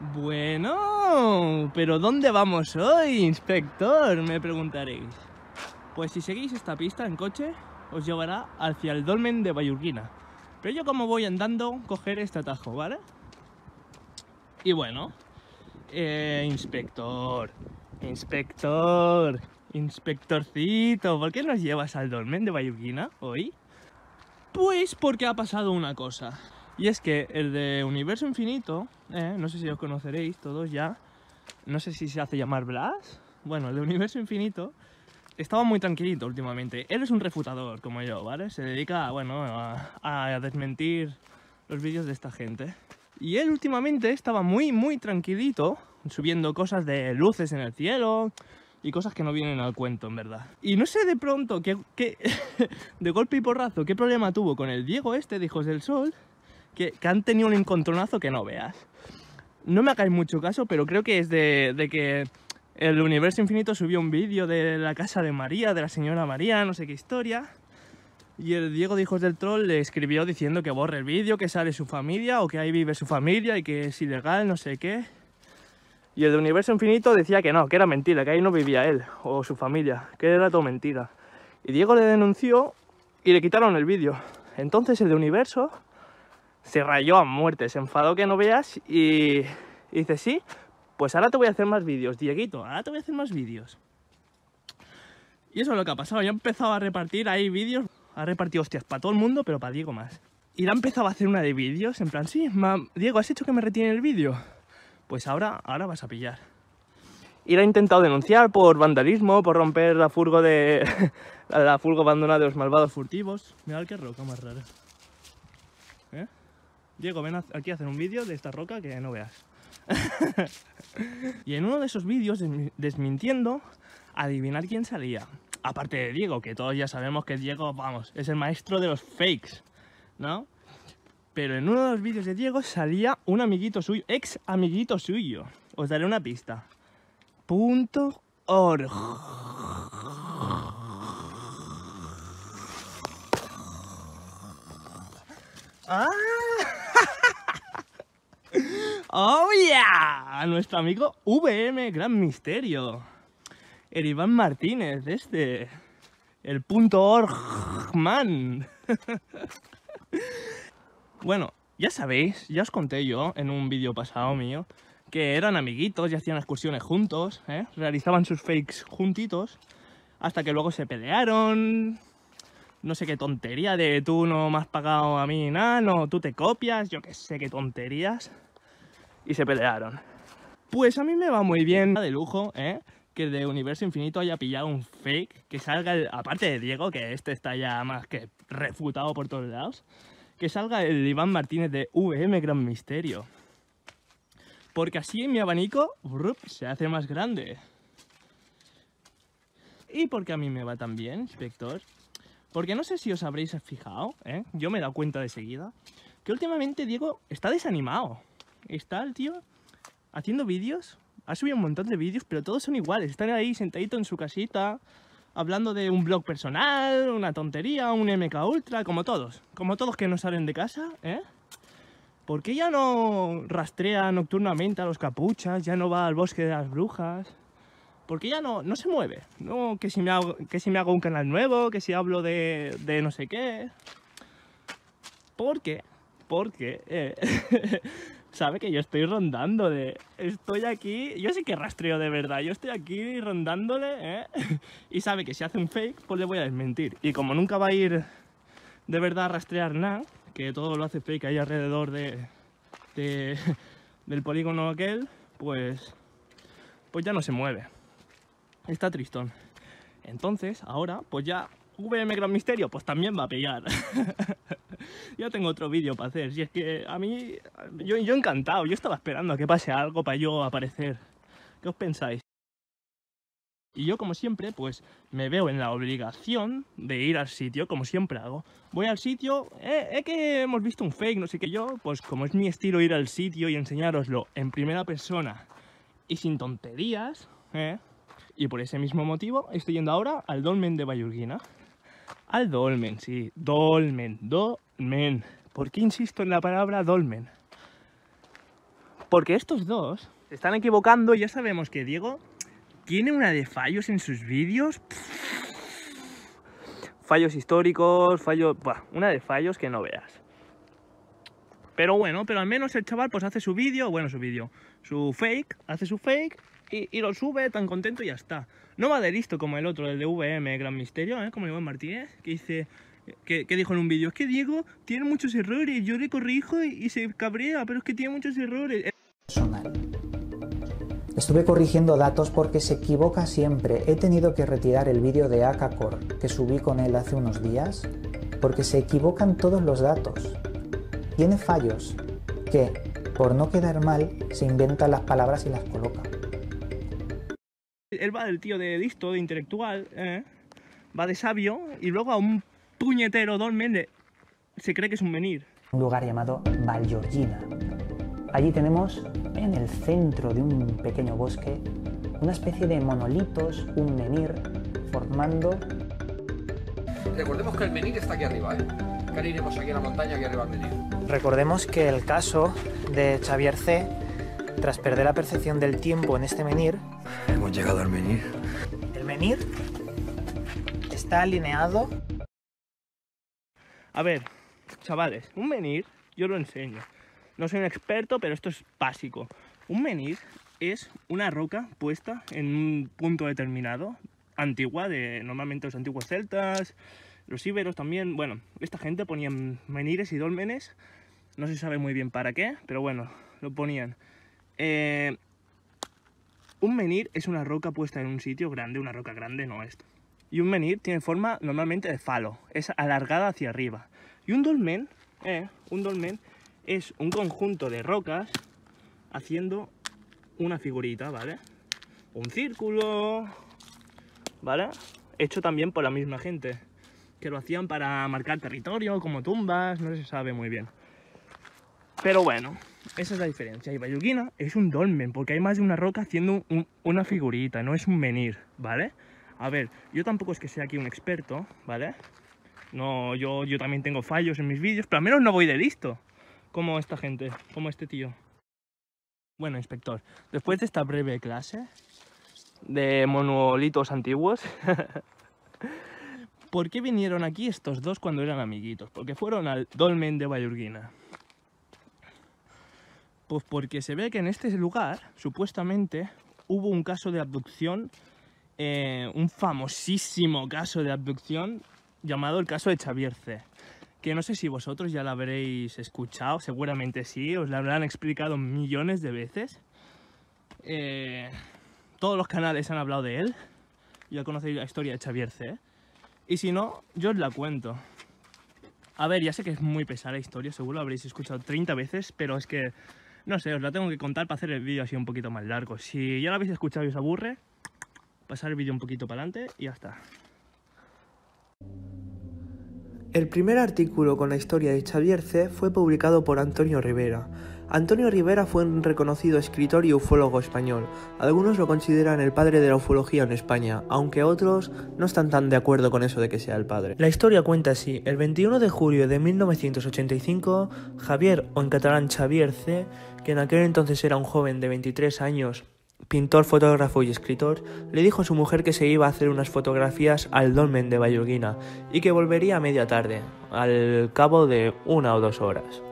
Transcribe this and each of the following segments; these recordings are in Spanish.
Bueno, pero ¿dónde vamos hoy, inspector? Me preguntaréis. Pues si seguís esta pista en coche, os llevará hacia el dolmen de Bayurguina. Pero yo como voy andando, cogeré este atajo, ¿vale? Y bueno, eh, inspector, inspector, inspectorcito, ¿por qué nos llevas al dolmen de Bayurguina hoy? Pues porque ha pasado una cosa. Y es que el de Universo Infinito, eh, no sé si os conoceréis todos ya, no sé si se hace llamar Blas, bueno, el de Universo Infinito estaba muy tranquilito últimamente. Él es un refutador, como yo, ¿vale? Se dedica, bueno, a, desmentir los vídeos de esta gente. Y él últimamente estaba muy, muy tranquilito, subiendo cosas de luces en el cielo y cosas que no vienen al cuento, en verdad. Y no sé de pronto, qué, de golpe y porrazo, qué problema tuvo con el Diego este de Hijos del Sol, que, han tenido un encontronazo que no veas. No me hagáis mucho caso, pero creo que es de, que el Universo Infinito subió un vídeo de la casa de María, de la señora María, no sé qué historia. Y el Diego de Hijos del Troll le escribió diciendo que borre el vídeo, que sale su familia o que ahí vive su familia y que es ilegal, no sé qué. Y el de Universo Infinito decía que no, que era mentira, que ahí no vivía él o su familia, que era todo mentira. Y Diego le denunció y le quitaron el vídeo. Entonces el de Universo se rayó a muerte, se enfadó que no veas y, dice, sí, pues ahora te voy a hacer más vídeos, Dieguito, ahora te voy a hacer más vídeos. Y eso es lo que ha pasado, ya ha empezado a repartir ahí vídeos, ha repartido hostias para todo el mundo, pero para Diego más. Y ha empezado a hacer una de vídeos, en plan, sí, Diego, ¿has hecho que me retiene el vídeo? Pues ahora, ahora vas a pillar. Y la ha intentado denunciar por vandalismo, por romper la furgo de... la furgo abandonada de los malvados furtivos. Mirad qué roca más rara. Diego, ven aquí a hacer un vídeo de esta roca que no veas. y en uno de esos vídeos, desmintiendo, adivinar quién salía. Aparte de Diego, que todos ya sabemos que Diego, vamos, es el maestro de los fakes, ¿no? Pero en uno de los vídeos de Diego salía un amiguito suyo, ex amiguito suyo. Os daré una pista. Punto org. ¡Ah! ¡Oh, yeah! A nuestro amigo VM Gran Misterio. El Iván Martínez, este. El punto org man. bueno, ya sabéis, ya os conté yo en un vídeo pasado mío que eran amiguitos y hacían excursiones juntos, ¿eh? realizaban sus fakes juntitos, hasta que luego se pelearon, no sé qué tontería de tú no me has pagado a mí nada, no, tú te copias, yo qué sé qué tonterías y se pelearon. Pues a mí me va muy bien de lujo, ¿eh? Que de Universo Infinito haya pillado un fake, que salga, el, aparte de Diego, que este está ya más que refutado por todos lados, que salga el Iván Martínez de VM Gran Misterio. Porque así mi abanico se hace más grande. Y porque a mí me va tan bien, inspector. Porque no sé si os habréis fijado, ¿eh? yo me he dado cuenta de seguida, que últimamente Diego está desanimado está el tío haciendo vídeos, ha subido un montón de vídeos, pero todos son iguales, están ahí sentadito en su casita, hablando de un blog personal, una tontería, un MK Ultra, como todos, como todos que no salen de casa, ¿eh? ¿Por qué ya no rastrea nocturnamente a los capuchas, ya no va al bosque de las brujas? porque ya no, no se mueve. No, que si, me hago, que me un canal nuevo, que si hablo de, de no sé qué. Porque, porque eh, sabe que yo estoy rondando de... Estoy aquí... Yo sí que rastreo de verdad. Yo estoy aquí rondándole, ¿eh? Y sabe que si hace un fake, pues le voy a desmentir. Y como nunca va a ir de verdad a rastrear nada, que todo lo hace fake ahí alrededor de, del polígono aquel, pues... Pues ya no se mueve. Está tristón. Entonces, ahora, pues ya... VM Gran Misterio, pues también va a pillar. ya tengo otro vídeo para hacer. Si es que a mí, yo, yo encantado, yo estaba esperando a que pase algo para yo aparecer. ¿Qué os pensáis? Y yo, como siempre, pues me veo en la obligación de ir al sitio, como siempre hago. Voy al sitio, eh, que hemos visto un fake, no sé qué. Yo, pues como es mi estilo ir al sitio y enseñároslo en primera persona y sin tonterías, eh, y por ese mismo motivo estoy yendo ahora al dolmen de Bayurguina. Al dolmen, sí, dolmen, do dolmen. ¿Por qué insisto en la palabra dolmen? Porque estos dos se están equivocando y ya sabemos que Diego tiene una de fallos en sus vídeos. Fallos históricos, fallos... una de fallos que no veas. Pero bueno, pero al menos el chaval pues hace su vídeo, bueno, su vídeo, su fake, hace su fake y, lo sube tan contento y ya está. No va de listo como el otro, el de VM, Gran Misterio, ¿eh? como Iván Martínez, que dice, que, dijo en un vídeo, es que Diego tiene muchos errores, yo le corrijo y, se cabrea, pero es que tiene muchos errores. Eh, Personal. Estuve corrigiendo datos porque se equivoca siempre. He tenido que retirar el vídeo de Akacor que subí con él hace unos días porque se equivocan todos los datos. Tiene fallos que, por no quedar mal, se inventan las palabras y las coloca. Él va del tío de listo, de intelectual, ¿eh? va de sabio y luego a un puñetero Don Méndez se cree que es un menir. Un lugar llamado Val Allí tenemos, en el centro de un pequeño bosque, una especie de monolitos, un menir, formando... Recordemos que el menir está aquí arriba, ¿eh? Que iremos aquí a la montaña, aquí arriba al menir. Recordemos que el caso de Xavier C., tras perder la percepción del tiempo en este menir... Hemos llegado al menir. El menir está alineado a ver, chavales, un menhir, yo lo enseño. No soy un experto, pero esto es básico. Un menhir es una roca puesta en un punto determinado, antigua, de normalmente los antiguos celtas, los íberos también. Bueno, esta gente ponía menires y dolmenes, no se sabe muy bien para qué, pero bueno, lo ponían. Eh, un menir es una roca puesta en un sitio grande, una roca grande no esto y un menhir tiene forma normalmente de falo, es alargada hacia arriba. Y un dolmen, eh, un dolmen es un conjunto de rocas haciendo una figurita, ¿vale? Un círculo, ¿vale? Hecho también por la misma gente, que lo hacían para marcar territorio, como tumbas, no se sabe muy bien. Pero bueno, esa es la diferencia. Y Bayuquina es un dolmen, porque hay más de una roca haciendo una figurita, no es un menhir, ¿vale? A ver, yo tampoco es que sea aquí un experto, ¿vale? No, yo, yo también tengo fallos en mis vídeos, pero al menos no voy de listo. Como esta gente, como este tío. Bueno, inspector, después de esta breve clase de monolitos antiguos, ¿por qué vinieron aquí estos dos cuando eran amiguitos? Porque fueron al dolmen de Vallurguina. Pues porque se ve que en este lugar, supuestamente, hubo un caso de abducción eh, un famosísimo caso de abducción llamado el caso de Xavier Que no sé si vosotros ya lo habréis escuchado, seguramente sí, os lo habrán explicado millones de veces. Eh, todos los canales han hablado de él. Ya conocéis la historia de Xavier C. Y si no, yo os la cuento. A ver, ya sé que es muy pesada la historia, seguro la habréis escuchado 30 veces, pero es que, no sé, os la tengo que contar para hacer el vídeo así un poquito más largo. Si ya la habéis escuchado y os aburre, pasar el vídeo un poquito para adelante y ya está. El primer artículo con la historia de Xavier C. fue publicado por Antonio Rivera. Antonio Rivera fue un reconocido escritor y ufólogo español. Algunos lo consideran el padre de la ufología en España, aunque otros no están tan de acuerdo con eso de que sea el padre. La historia cuenta así. El 21 de julio de 1985, Javier, o en catalán Xavier que en aquel entonces era un joven de 23 años, pintor, fotógrafo y escritor, le dijo a su mujer que se iba a hacer unas fotografías al dolmen de Bayurguina y que volvería a media tarde, al cabo de una o dos horas.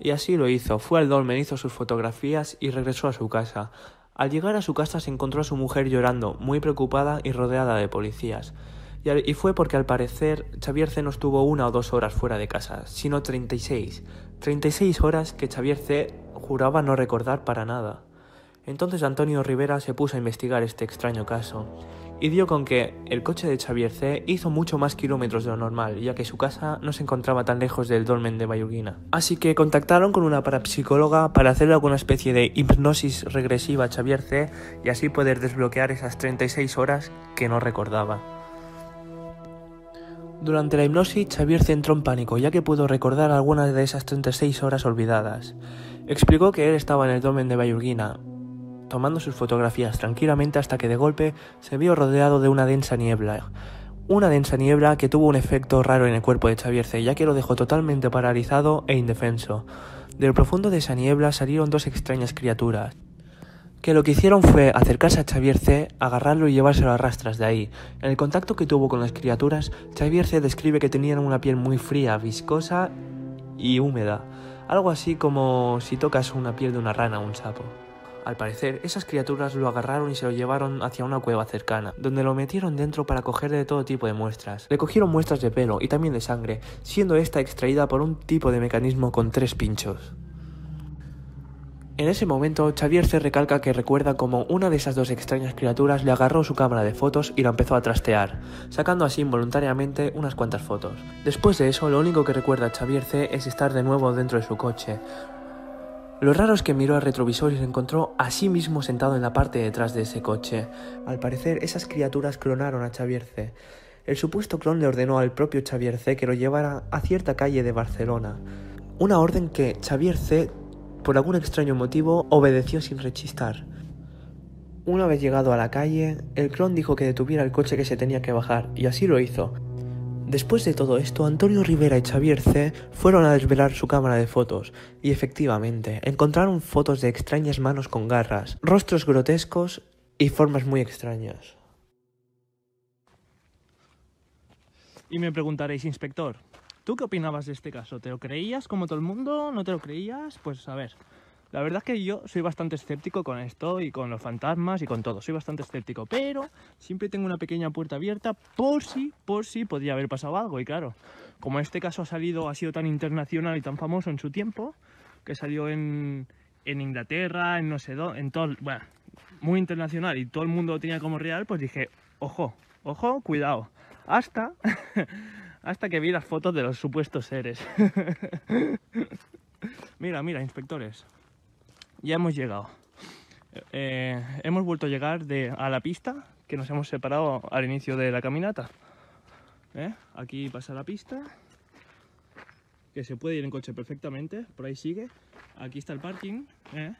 Y así lo hizo, fue al dolmen, hizo sus fotografías y regresó a su casa. Al llegar a su casa se encontró a su mujer llorando, muy preocupada y rodeada de policías. Y fue porque al parecer Xavier C no estuvo una o dos horas fuera de casa, sino 36. 36 horas que Xavier C juraba no recordar para nada. Entonces Antonio Rivera se puso a investigar este extraño caso y dio con que el coche de Xavier C hizo mucho más kilómetros de lo normal, ya que su casa no se encontraba tan lejos del dolmen de Bayurguina. Así que contactaron con una parapsicóloga para hacerle alguna especie de hipnosis regresiva a Xavier C y así poder desbloquear esas 36 horas que no recordaba. Durante la hipnosis, Xavier C entró en pánico, ya que pudo recordar algunas de esas 36 horas olvidadas. Explicó que él estaba en el dolmen de Bayurguina, tomando sus fotografías tranquilamente hasta que de golpe se vio rodeado de una densa niebla. Una densa niebla que tuvo un efecto raro en el cuerpo de Xavier C, ya que lo dejó totalmente paralizado e indefenso. Del profundo de esa niebla salieron dos extrañas criaturas, que lo que hicieron fue acercarse a Xavier C, agarrarlo y llevárselo a rastras de ahí. En el contacto que tuvo con las criaturas, Xavier C describe que tenían una piel muy fría, viscosa y húmeda, algo así como si tocas una piel de una rana o un sapo. Al parecer, esas criaturas lo agarraron y se lo llevaron hacia una cueva cercana, donde lo metieron dentro para coger de todo tipo de muestras. Le cogieron muestras de pelo y también de sangre, siendo esta extraída por un tipo de mecanismo con tres pinchos. En ese momento, Xavier se recalca que recuerda como una de esas dos extrañas criaturas le agarró su cámara de fotos y la empezó a trastear, sacando así involuntariamente unas cuantas fotos. Después de eso, lo único que recuerda Xavier C es estar de nuevo dentro de su coche, lo raro es que miró al retrovisor y se encontró a sí mismo sentado en la parte de detrás de ese coche. Al parecer, esas criaturas clonaron a Xavier C. El supuesto clon le ordenó al propio Xavier C que lo llevara a cierta calle de Barcelona. Una orden que Xavier C, por algún extraño motivo, obedeció sin rechistar. Una vez llegado a la calle, el clon dijo que detuviera el coche que se tenía que bajar, y así lo hizo. Después de todo esto, Antonio Rivera y Xavier C. fueron a desvelar su cámara de fotos, y efectivamente, encontraron fotos de extrañas manos con garras, rostros grotescos y formas muy extrañas. Y me preguntaréis, inspector, ¿tú qué opinabas de este caso? ¿Te lo creías como todo el mundo? ¿No te lo creías? Pues a ver, la verdad es que yo soy bastante escéptico con esto y con los fantasmas y con todo. Soy bastante escéptico, pero siempre tengo una pequeña puerta abierta por si, por si podría haber pasado algo. Y claro, como este caso ha salido, ha sido tan internacional y tan famoso en su tiempo, que salió en, Inglaterra, en no sé dónde, en todo, bueno, muy internacional y todo el mundo lo tenía como real, pues dije, ojo, ojo, cuidado. Hasta, hasta que vi las fotos de los supuestos seres. mira, mira, inspectores ya hemos llegado. Eh, hemos vuelto a llegar a la pista que nos hemos separado al inicio de la caminata. Eh, aquí pasa la pista, que se puede ir en coche perfectamente, por ahí sigue. Aquí está el parking. Eh.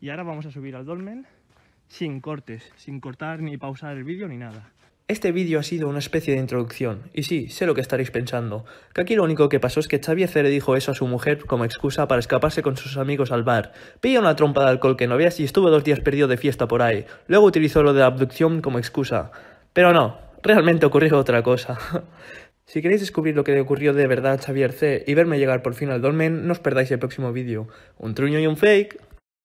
Y ahora vamos a subir al dolmen sin cortes, sin cortar ni pausar el vídeo ni nada. Este vídeo ha sido una especie de introducción, y sí, sé lo que estaréis pensando, que aquí lo único que pasó es que Xavier le dijo eso a su mujer como excusa para escaparse con sus amigos al bar, pilla una trompa de alcohol que no veas y estuvo dos días perdido de fiesta por ahí, luego utilizó lo de la abducción como excusa. Pero no, realmente ocurrió otra cosa. si queréis descubrir lo que le ocurrió de verdad a Xavier C y verme llegar por fin al dolmen, no os perdáis el próximo vídeo. Un truño y un fake.